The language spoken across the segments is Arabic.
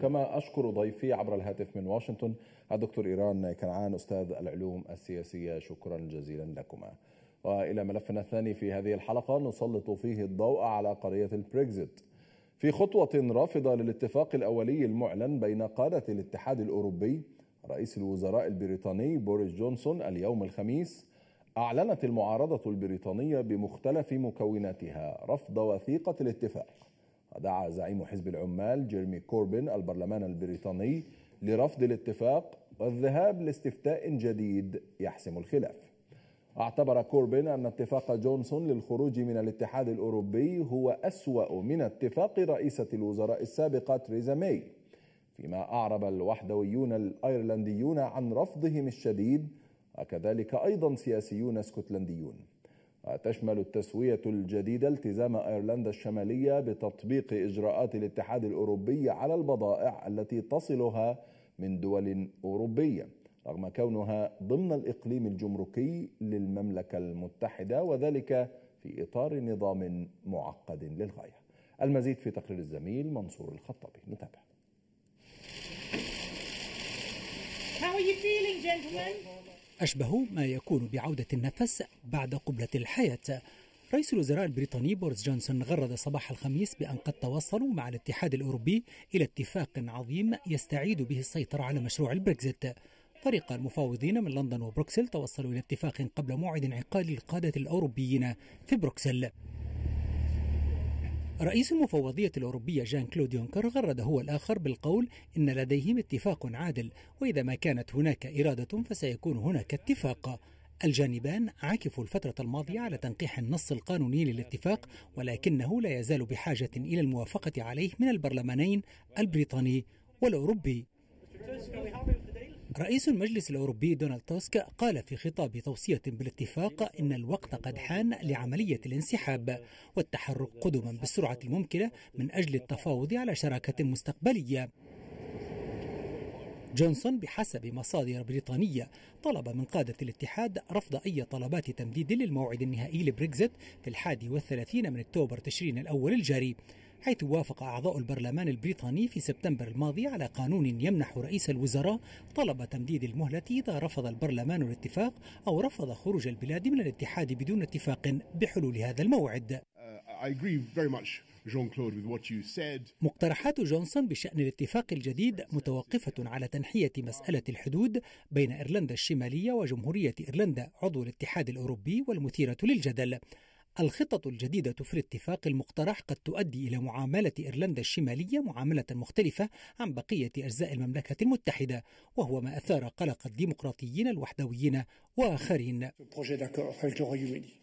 كما أشكر ضيفي عبر الهاتف من واشنطن الدكتور إيران كنعان أستاذ العلوم السياسية شكرا جزيلا لكما وإلى ملفنا الثاني في هذه الحلقة نسلط فيه الضوء على قضية البريكزيت في خطوة رافضة للاتفاق الأولي المعلن بين قادة الاتحاد الأوروبي رئيس الوزراء البريطاني بوريس جونسون اليوم الخميس أعلنت المعارضة البريطانية بمختلف مكوناتها رفض وثيقة الاتفاق ودعا زعيم حزب العمال جيرمي كوربين البرلمان البريطاني لرفض الاتفاق والذهاب لاستفتاء جديد يحسم الخلاف اعتبر كوربين أن اتفاق جونسون للخروج من الاتحاد الأوروبي هو أسوأ من اتفاق رئيسة الوزراء السابقة تريزا ماي فيما أعرب الوحدويون الأيرلنديون عن رفضهم الشديد وكذلك أيضا سياسيون اسكتلنديون وتشمل التسوية الجديدة التزام أيرلندا الشمالية بتطبيق إجراءات الاتحاد الأوروبي على البضائع التي تصلها من دول أوروبية رغم كونها ضمن الإقليم الجمركي للمملكة المتحدة وذلك في إطار نظام معقد للغاية المزيد في تقرير الزميل منصور الخطابي نتابع How are you feeling, gentlemen? أشبه ما يكون بعودة النفس بعد قبلة الحياة رئيس الوزراء البريطاني بوريس جونسون غرد صباح الخميس بأن قد توصلوا مع الاتحاد الأوروبي إلى اتفاق عظيم يستعيد به السيطرة على مشروع البريكزيت فريق المفاوضين من لندن وبروكسل توصلوا إلى اتفاق قبل موعد انعقاد القادة الأوروبيين في بروكسل رئيس المفوضية الأوروبية جان كلود يونكر غرد هو الآخر بالقول إن لديهم اتفاق عادل وإذا ما كانت هناك إرادة فسيكون هناك اتفاق الجانبان عكفوا الفترة الماضية على تنقيح النص القانوني للاتفاق ولكنه لا يزال بحاجة إلى الموافقة عليه من البرلمانين البريطاني والأوروبي رئيس المجلس الأوروبي دونالد توسك قال في خطاب توصية بالاتفاق إن الوقت قد حان لعملية الانسحاب والتحرك قدما بالسرعة الممكنة من أجل التفاوض على شراكة مستقبلية جونسون بحسب مصادر بريطانية طلب من قادة الاتحاد رفض أي طلبات تمديد للموعد النهائي لبريكزيت في الحادي والثلاثين من أكتوبر تشرين الأول الجاري حيث وافق أعضاء البرلمان البريطاني في سبتمبر الماضي على قانون يمنح رئيس الوزراء طلب تمديد المهلة إذا رفض البرلمان الاتفاق أو رفض خروج البلاد من الاتحاد بدون اتفاق بحلول هذا الموعد. Uh, مقترحات جونسون بشأن الاتفاق الجديد متوقفة على تنحية مسألة الحدود بين إيرلندا الشمالية وجمهورية إيرلندا عضو الاتحاد الأوروبي والمثيرة للجدل الخطط الجديدة في الاتفاق المقترح قد تؤدي إلى معاملة إيرلندا الشمالية معاملة مختلفة عن بقية أجزاء المملكة المتحدة وهو ما أثار قلق الديمقراطيين الوحدويين وآخرين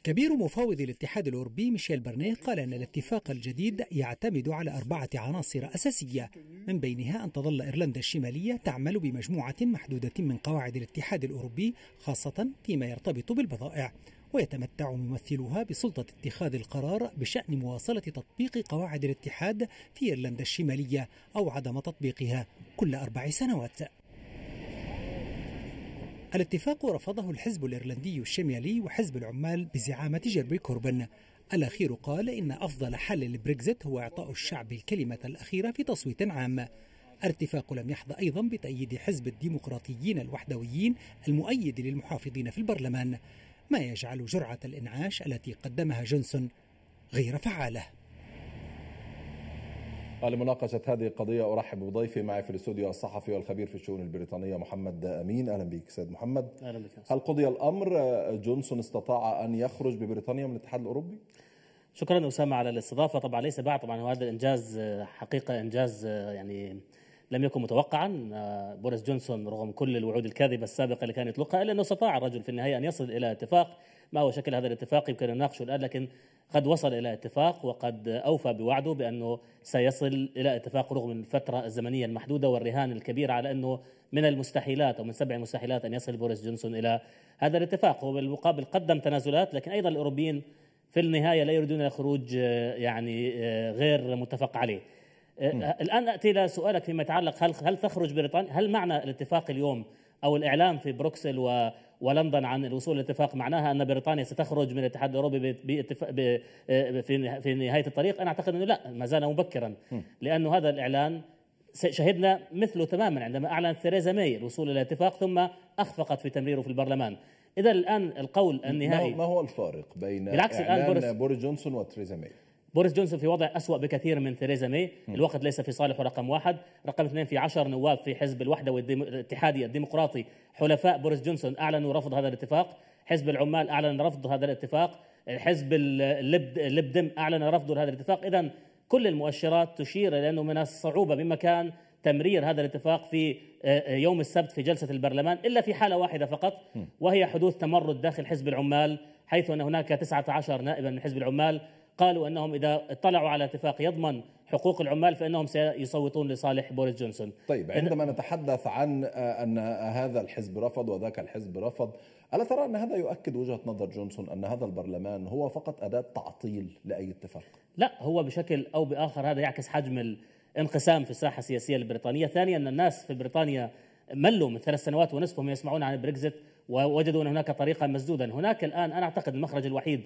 كبير مفاوض الاتحاد الأوروبي ميشيل برنيه قال أن الاتفاق الجديد يعتمد على أربعة عناصر أساسية من بينها أن تظل إيرلندا الشمالية تعمل بمجموعة محدودة من قواعد الاتحاد الأوروبي خاصة فيما يرتبط بالبضائع ويتمتع ممثلها بسلطة اتخاذ القرار بشأن مواصلة تطبيق قواعد الاتحاد في إيرلندا الشمالية أو عدم تطبيقها كل أربع سنوات الاتفاق رفضه الحزب الإيرلندي الشمالي وحزب العمال بزعامة جيربي كوربن الأخير قال إن أفضل حل للبريكزيت هو إعطاء الشعب الكلمة الأخيرة في تصويت عام الاتفاق لم يحظى أيضا بتأييد حزب الديمقراطيين الوحدويين المؤيد للمحافظين في البرلمان ما يجعل جرعة الإنعاش التي قدمها جونسون غير فعالة لمناقشة هذه القضية أرحب بضيفي معي في الاستوديو الصحفي والخبير في الشؤون البريطانية محمد أمين أهلا بك سيد محمد أهلا بك هل قضي الأمر جونسون استطاع أن يخرج ببريطانيا من الاتحاد الأوروبي؟ شكرا أسامة على الاستضافة طبعا ليس بعد طبعا هذا الإنجاز حقيقة إنجاز يعني لم يكن متوقعا آه، بوريس جونسون رغم كل الوعود الكاذبة السابقة اللي كان يطلقها إلا أنه استطاع الرجل في النهاية أن يصل إلى اتفاق ما هو شكل هذا الاتفاق يمكن أن نناقشه الآن لكن قد وصل إلى اتفاق وقد أوفى بوعده بأنه سيصل إلى اتفاق رغم الفترة الزمنية المحدودة والرهان الكبير على أنه من المستحيلات أو من سبع مستحيلات أن يصل بوريس جونسون إلى هذا الاتفاق هو بالمقابل قدم تنازلات لكن أيضا الأوروبيين في النهاية لا يريدون الخروج آه، يعني آه، غير متفق عليه أه، أه، الان ناتي الى سؤالك فيما يتعلق هل هل تخرج بريطانيا هل معنى الاتفاق اليوم او الاعلام في بروكسل و ولندن عن الوصول لاتفاق معناها ان بريطانيا ستخرج من الاتحاد الاوروبي باتفاق أه، في في نهايه الطريق انا اعتقد انه لا ما زال مبكرا لانه هذا الاعلان شهدنا مثله تماما عندما اعلن ثيريزا ماي الوصول الى اتفاق ثم اخفقت في تمريره في البرلمان اذا الان القول النهائي ما هو الفارق بين بالعكس الان بوريس جونسون وتريزا ماي بوريس جونسون في وضع أسوأ بكثير من تheresa ماي الوقت ليس في صالحه رقم واحد رقم اثنين في عشر نواب في حزب الوحدة والاتحادية الديمقراطي حلفاء بوريس جونسون أعلنوا رفض هذا الاتفاق حزب العمال أعلن رفض هذا الاتفاق حزب اللب اللبدم أعلن رفضه لهذا الاتفاق إذا كل المؤشرات تشير إلى أنه من الصعوبة بمكان تمرير هذا الاتفاق في آه، آه، يوم السبت في جلسة البرلمان إلا في حالة واحدة فقط وهي حدوث تمرد داخل حزب العمال حيث أن هناك 19 نائبا من حزب العمال قالوا انهم اذا اطلعوا على اتفاق يضمن حقوق العمال فانهم سيصوتون لصالح بوريس جونسون. طيب عندما نتحدث عن آه، ان آه، هذا الحزب رفض وذاك الحزب رفض، الا ترى ان هذا يؤكد وجهه نظر جونسون ان هذا البرلمان هو فقط اداه تعطيل لاي اتفاق؟ لا هو بشكل او باخر هذا يعكس حجم الانقسام في الساحه السياسيه البريطانيه، ثانيا ان الناس في بريطانيا ملوا من ثلاث سنوات ونصفهم يسمعون عن البريكزت ووجدوا ان هناك طريقا مسدودا، هناك الان انا اعتقد المخرج الوحيد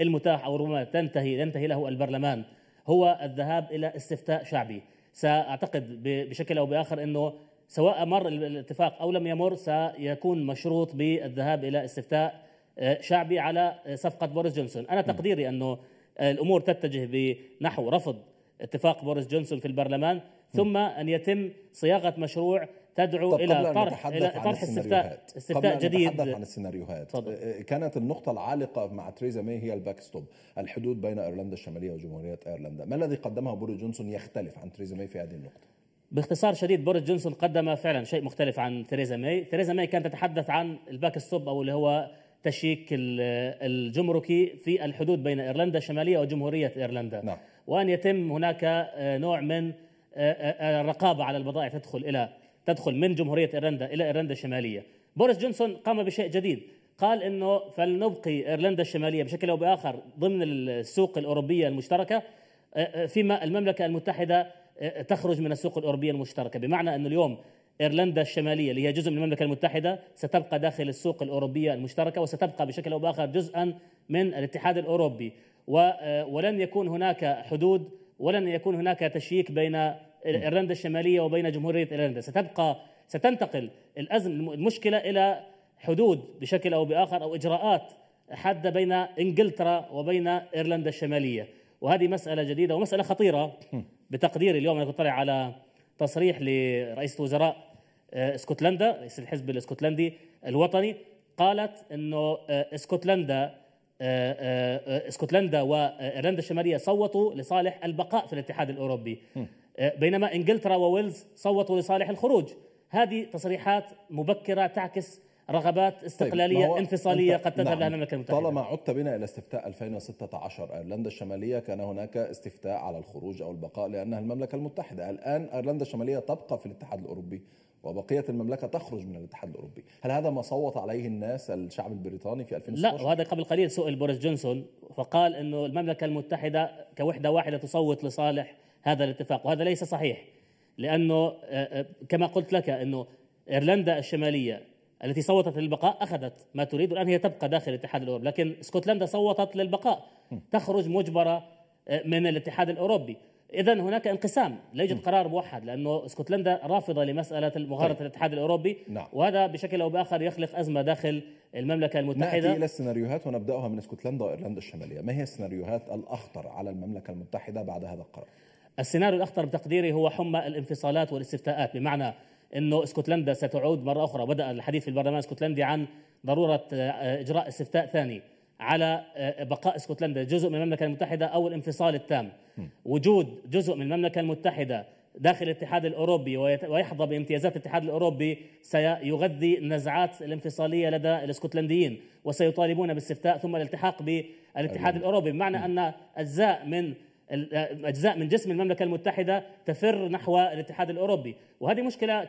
المتاح او ربما تنتهي ينتهي له البرلمان هو الذهاب الى استفتاء شعبي ساعتقد بشكل او باخر انه سواء مر الاتفاق او لم يمر سيكون مشروط بالذهاب الى استفتاء آه، شعبي على صفقه بوريس جونسون انا نعم. تقديري انه الامور تتجه بنحو رفض اتفاق بوريس جونسون في البرلمان ثم ان يتم صياغه مشروع تدعو طب الى طرح الى طرح استفتاء استفتاء جديد قبل عن السيناريوهات فضل. إيه، كانت النقطه العالقه مع تريزا ماي هي الباك ستوب الحدود بين ايرلندا الشماليه وجمهوريه ايرلندا ما الذي قدمه بوري جونسون يختلف عن تريزا ماي في هذه النقطه باختصار شديد بوريس جونسون قدم فعلا شيء مختلف عن تريزا ماي تريزا ماي كانت تتحدث عن الباك ستوب او اللي هو تشييك الجمركي في الحدود بين ايرلندا الشماليه وجمهوريه ايرلندا نعم. وان يتم هناك آه، نوع من الرقابه آه، آه، آه، على البضائع تدخل الى تدخل من جمهوريه ايرلندا الى ايرلندا الشماليه. بوريس جونسون قام بشيء جديد، قال انه فلنبقي ايرلندا الشماليه بشكل او باخر ضمن السوق الاوروبيه المشتركه فيما المملكه المتحده تخرج من السوق الاوروبيه المشتركه، بمعنى انه اليوم ايرلندا الشماليه اللي هي جزء من المملكه المتحده ستبقى داخل السوق الاوروبيه المشتركه وستبقى بشكل او باخر جزءا من الاتحاد الاوروبي ولن يكون هناك حدود ولن يكون هناك تشييك بين ايرلندا الشماليه وبين جمهوريه ايرلندا ستبقى ستنتقل الازمه المشكله الى حدود بشكل او باخر او اجراءات حاده بين انجلترا وبين ايرلندا الشماليه وهذه مساله جديده ومساله خطيره بتقديري اليوم انا كنت على تصريح لرئيسه وزراء آه، اسكتلندا رئيس الحزب الاسكتلندي الوطني قالت انه آه، اسكتلندا آه، آه، آه، اسكتلندا وايرلندا الشماليه صوتوا لصالح البقاء في الاتحاد الاوروبي بينما انجلترا وويلز صوتوا لصالح الخروج هذه تصريحات مبكره تعكس رغبات طيب، استقلاليه طيب انفصاليه قد تذهب نعم لها المملكه المتحده طالما عدت بنا الى استفتاء 2016 ايرلندا الشماليه كان هناك استفتاء على الخروج او البقاء لانها المملكه المتحده الان ايرلندا الشماليه تبقى في الاتحاد الاوروبي وبقيه المملكه تخرج من الاتحاد الاوروبي، هل هذا ما صوت عليه الناس الشعب البريطاني في 2016؟ لا وهذا قبل قليل سئل بوريس جونسون فقال انه المملكه المتحده كوحده واحده تصوت لصالح هذا الاتفاق وهذا ليس صحيح لانه آه، آه، كما قلت لك انه ايرلندا الشماليه التي صوتت للبقاء اخذت ما تريد والان هي تبقى داخل الاتحاد الاوروبي، لكن اسكتلندا صوتت للبقاء تخرج مجبره آه، من الاتحاد الاوروبي. اذا هناك انقسام لا يوجد قرار موحد لانه اسكتلندا رافضه لمساله مغادره طيب. الاتحاد الاوروبي نعم. وهذا بشكل او باخر يخلق ازمه داخل المملكه المتحده ناتي الى السيناريوهات ونبداها من اسكتلندا وايرلندا الشماليه ما هي السيناريوهات الاخطر على المملكه المتحده بعد هذا القرار السيناريو الاخطر بتقديري هو حمى الانفصالات والاستفتاءات بمعنى انه اسكتلندا ستعود مره اخرى بدا الحديث في البرلمان الاسكتلندي عن ضروره آه، اجراء استفتاء ثاني على آه، بقاء اسكتلندا جزء من المملكه المتحده او الانفصال التام وجود جزء من المملكه المتحده داخل الاتحاد الاوروبي ويحظى بامتيازات الاتحاد الاوروبي سيغذي النزعات الانفصاليه لدى الاسكتلنديين وسيطالبون باستفتاء ثم الالتحاق بالاتحاد أيوة. الاوروبي بمعنى ان اجزاء من اجزاء من جسم المملكه المتحده تفر نحو الاتحاد الاوروبي وهذه مشكله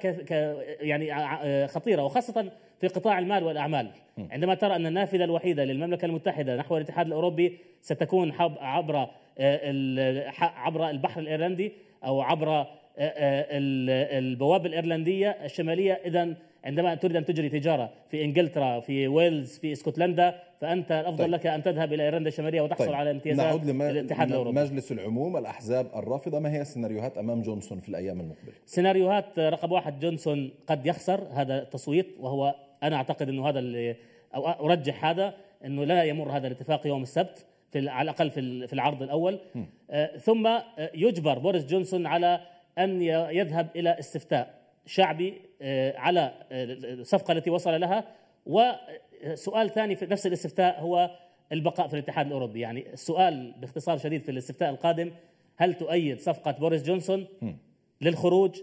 يعني خطيره وخاصه في قطاع المال والاعمال عندما ترى ان النافذه الوحيده للمملكه المتحده نحو الاتحاد الاوروبي ستكون عبر آه، عبر البحر الايرلندي او عبر آه، آه، البوابه الايرلنديه الشماليه اذا عندما تريد ان تجري تجاره في انجلترا في ويلز في اسكتلندا فانت الافضل طيب. لك ان تذهب الى ايرلندا الشماليه وتحصل طيب. على امتيازات نعود لما الاتحاد الاوروبي مجلس العموم الاحزاب الرافضه ما هي السيناريوهات امام جونسون في الايام المقبله؟ سيناريوهات رقم واحد جونسون قد يخسر هذا التصويت وهو انا اعتقد انه هذا اللي او ارجح هذا انه لا يمر هذا الاتفاق يوم السبت في على الاقل في في العرض الاول آه، ثم آه، يجبر بوريس جونسون على ان يذهب الى استفتاء شعبي آه، على الصفقه التي وصل لها و سؤال ثاني في نفس الاستفتاء هو البقاء في الاتحاد الاوروبي يعني السؤال باختصار شديد في الاستفتاء القادم هل تؤيد صفقه بوريس جونسون للخروج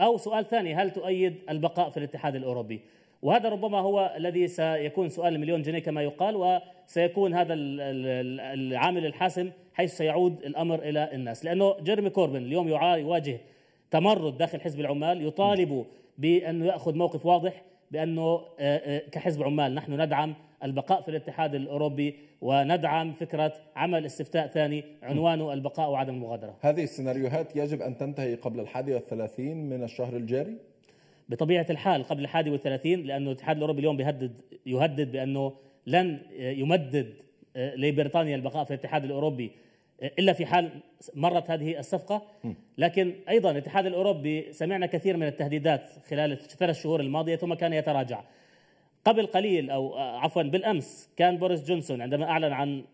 او سؤال ثاني هل تؤيد البقاء في الاتحاد الاوروبي وهذا ربما هو الذي سيكون سؤال مليون جنيه كما يقال وسيكون هذا العامل الحاسم حيث سيعود الامر الى الناس لانه جيرمي كوربن اليوم يواجه تمرد داخل حزب العمال يطالب بأن يأخذ موقف واضح بانه آه، آه، كحزب عمال نحن ندعم البقاء في الاتحاد الاوروبي وندعم فكره عمل استفتاء ثاني عنوانه البقاء وعدم المغادره. هذه السيناريوهات يجب ان تنتهي قبل الحادي والثلاثين من الشهر الجاري؟ بطبيعه الحال قبل الحادي والثلاثين لانه الاتحاد الاوروبي اليوم بيهدد يهدد بانه لن آه، يمدد لبريطانيا البقاء في الاتحاد الاوروبي الا في حال مرت هذه الصفقه لكن ايضا الاتحاد الاوروبي سمعنا كثير من التهديدات خلال الثلاث شهور الماضيه ثم كان يتراجع قبل قليل او عفوا بالامس كان بوريس جونسون عندما اعلن عن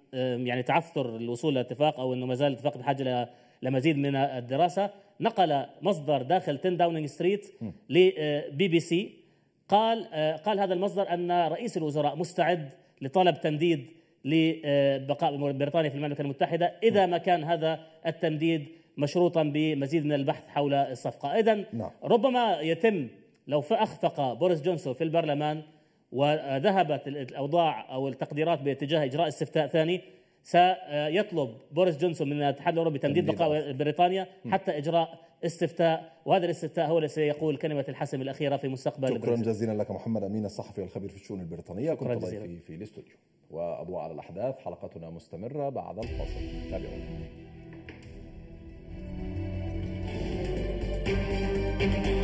يعني تعثر الوصول لاتفاق او انه ما زال الاتفاق بحاجه لمزيد من الدراسه نقل مصدر داخل 10 داونينج ستريت لبي بي سي قال آه، قال هذا المصدر ان رئيس الوزراء مستعد لطلب تمديد لبقاء بريطانيا في المملكه المتحده اذا ما كان هذا التمديد مشروطا بمزيد من البحث حول الصفقه، اذا نعم. ربما يتم لو اخفق بوريس جونسون في البرلمان وذهبت الاوضاع او التقديرات باتجاه اجراء استفتاء ثاني سيطلب بوريس جونسون من الاتحاد الاوروبي تمديد بقاء بريطانيا حتى اجراء استفتاء وهذا الاستفتاء هو الذي سيقول كلمه الحسم الاخيره في مستقبل شكرا البريزن. جزيلا لك محمد امين الصحفي الخبير في الشؤون البريطانيه كنت ضيفي في الاستوديو واضواء على الاحداث حلقتنا مستمره بعد الفاصل تابعونا